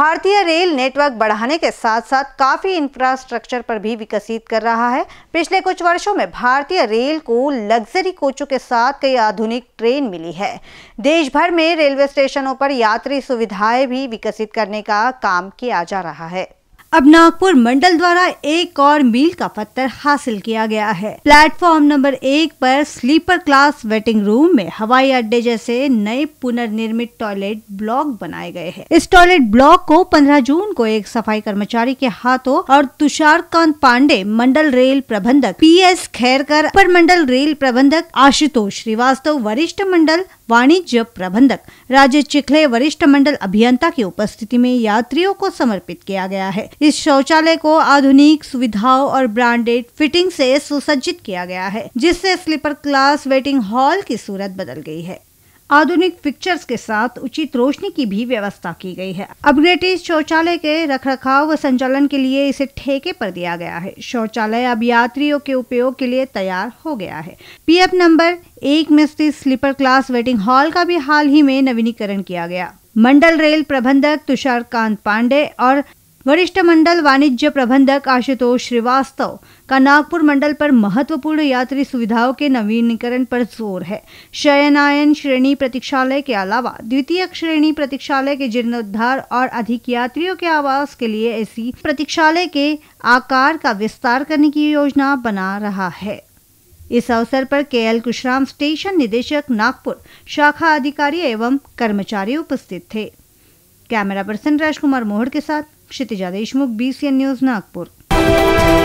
भारतीय rail network बढ़ाने के साथ साथ काफ़ी इंफ्रास्ट्रक्चर पर भी विकसित कर रहा है पिछले कुछ वर्षों में भारतीय रेल को लग्जरी कोचों के साथ कई आधुनिक ट्रेन मिली है देश भर में रेलवे स्टेशनों पर यात्री सुविधाएं भी विकसित करने का काम किया जा रहा है अब नागपुर मंडल द्वारा एक और मील का पत्थर हासिल किया गया है प्लेटफॉर्म नंबर एक पर स्लीपर क्लास वेटिंग रूम में हवाई अड्डे जैसे नए पुनर्निर्मित टॉयलेट ब्लॉक बनाए गए हैं इस टॉयलेट ब्लॉक को 15 जून को एक सफाई कर्मचारी के हाथों और तुषार कांत पांडे मंडल रेल प्रबंधक पी एस खैरकर अपर मंडल रेल प्रबंधक आशुतोष श्रीवास्तव वरिष्ठ मंडल वाणिज्य प्रबंधक राजेश चिखले वरिष्ठ मंडल अभियंता की उपस्थिति में यात्रियों को समर्पित किया गया है इस शौचालय को आधुनिक सुविधाओं और ब्रांडेड फिटिंग से सुसज्जित किया गया है जिससे स्लीपर क्लास वेटिंग हॉल की सूरत बदल गई है आधुनिक पिक्चर्स के साथ उचित रोशनी की भी व्यवस्था की गई है अपग्रेडेड शौचालय के रखरखाव व संचालन के लिए इसे ठेके पर दिया गया है शौचालय अब यात्रियों के उपयोग के लिए तैयार हो गया है पीएफ नंबर एक में स्थित स्लीपर क्लास वेटिंग हॉल का भी हाल ही में नवीनीकरण किया गया मंडल रेल प्रबंधक तुषार कांत पांडे और वरिष्ठ मंडल वाणिज्य प्रबंधक आशुतोष श्रीवास्तव का नागपुर मंडल पर महत्वपूर्ण यात्री सुविधाओं के नवीनीकरण पर जोर है शयनायन श्रेणी प्रतीक्षालय के अलावा द्वितीय श्रेणी प्रतीक्षालय के जीर्णोद्धार और अधिक यात्रियों के आवास के लिए ऐसी प्रतीक्षालय के आकार का विस्तार करने की योजना बना रहा है इस अवसर पर के एल कुशराम स्टेशन निदेशक नागपुर शाखा अधिकारी एवं कर्मचारी उपस्थित थे कैमरा पर्सन राजकुमार मोहड़ के साथ क्षितिजा देशमुख बीसीएन न्यूज नागपुर